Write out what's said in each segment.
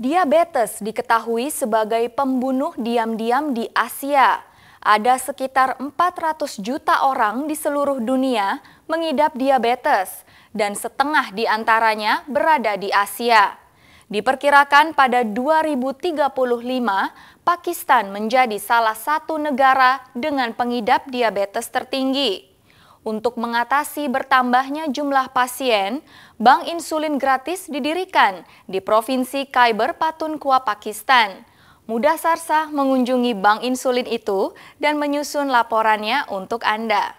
Diabetes diketahui sebagai pembunuh diam-diam di Asia. Ada sekitar 400 juta orang di seluruh dunia mengidap diabetes dan setengah di antaranya berada di Asia. Diperkirakan pada 2035, Pakistan menjadi salah satu negara dengan pengidap diabetes tertinggi. Untuk mengatasi bertambahnya jumlah pasien, bank insulin gratis didirikan di Provinsi Khyber Patunkuwa, Pakistan. Mudah Sarsah mengunjungi bank insulin itu dan menyusun laporannya untuk Anda.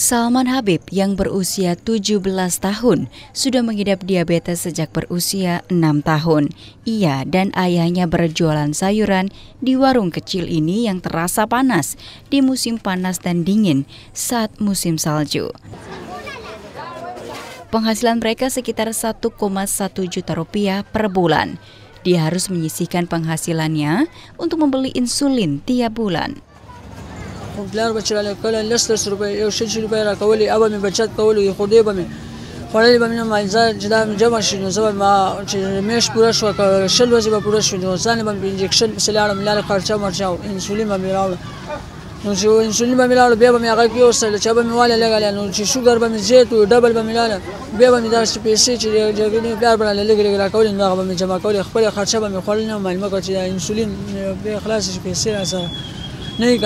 Salman Habib yang berusia 17 tahun sudah mengidap diabetes sejak berusia 6 tahun. Ia dan ayahnya berjualan sayuran di warung kecil ini yang terasa panas di musim panas dan dingin saat musim salju. Penghasilan mereka sekitar 1,1 juta rupiah per bulan. Dia harus menyisihkan penghasilannya untuk membeli insulin tiap bulan. خو پلار به چې راله کله لس لس روپۍ یو شل شل روپۍ راکولې او به مې بچت کولو یې خو دوی به مې خوړلې به مې نه مالزه چې دا مې جمع شي نو زه به ما چې میاشت پوره شوه که شل ورځې به پوره شوه نو ځان به مې انجکشن پسې لاړم لاله خرچه مرچه او انسولین به مې راوړه نو چې انسولین به مې لاړو بیا به مې هغه کې وسله چې به مې واله لګاله نو چې شوګر به مې زیات و ډبل به مې لاله بیا به مې داسې پیسې چې جګړې نه پلار به لګ لګ راکولې نو هغه به مې جمع کولې خپل خرچه به مې خوړلې نو معلومه کړه چې انسولین به خلاص شي پیسې راځه نه یې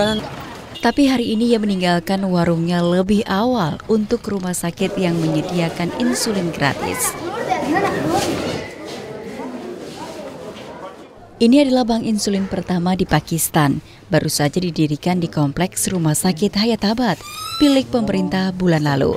Tapi hari ini ia meninggalkan warungnya lebih awal untuk rumah sakit yang menyediakan insulin gratis. Ini adalah bank insulin pertama di Pakistan, baru saja didirikan di kompleks rumah sakit Hayatabad, milik pemerintah bulan lalu.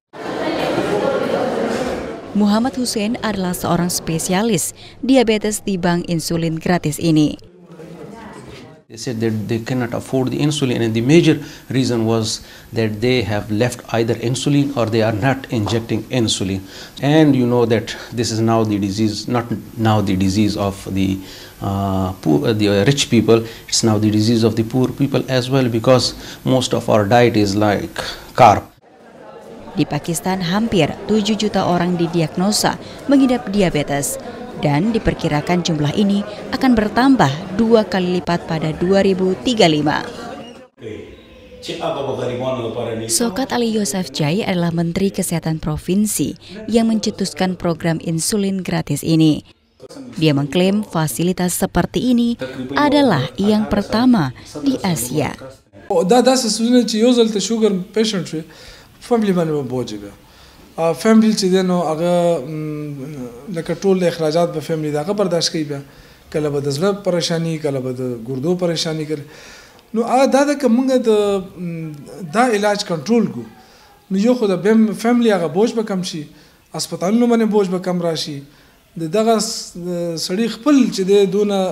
Muhammad Hussein adalah seorang spesialis diabetes di bank insulin gratis ini. They said that they cannot afford the insulin, and the major reason was that they have left either insulin or they are not injecting insulin. And you know that this is now the disease, not now the disease of the uh, poor, uh, the uh, rich people. It's now the disease of the poor people as well because most of our diet is like carb. Di Pakistan hampir 7 juta orang didiagnosa mengidap diabetes dan diperkirakan jumlah ini akan bertambah dua kali lipat pada 2035. Sokat Ali Yosef Jai adalah Menteri Kesehatan Provinsi yang mencetuskan program insulin gratis ini. Dia mengklaim fasilitas seperti ini adalah yang pertama di Asia. Oh, فیملی باندې بوج بیا فیملی چې دینو هغه لکه ټول اخراجات په فیملی دغه برداشت کوي بیا کله به د زړه پریشانی کله به د ګردو پریشانی کړي نو هغه دا د کومه د دا علاج کنټرول کو نو یو خو د فیملی هغه بوج به کم شي هسپتالونو باندې بوج به کم راشي د دغه سړی خپل چې د دونه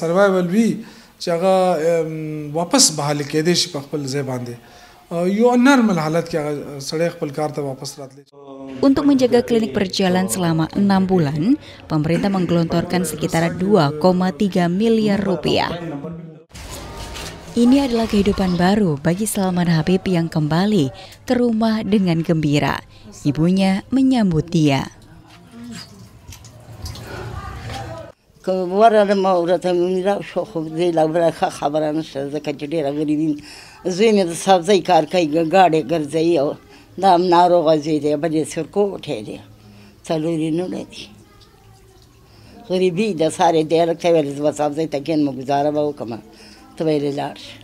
سروایول وی چې هغه واپس بحال کېدې شي په خپل ځای باندې Uh, uh, Untuk menjaga klinik berjalan selama enam bulan, pemerintah menggelontorkan sekitar 2,3 miliar rupiah. Ini adalah kehidupan baru bagi Salman Habib yang kembali ke rumah dengan gembira. Ibunya menyambut dia. که ورلم او راته میرا شو خو دې لا بل خبره نشته ځکه چې ډېره غریبین زوی مې د سبزی کار کوي ګاډې ګرځي او دا هم ناروغه زوی دی بل یې سرکو وټی دی څلورې نوړی دی غریبي د سارې دی هلک ته ویل زه به سبزی ته کښېنم ګزاره به وکړم ته به یې لاړ شي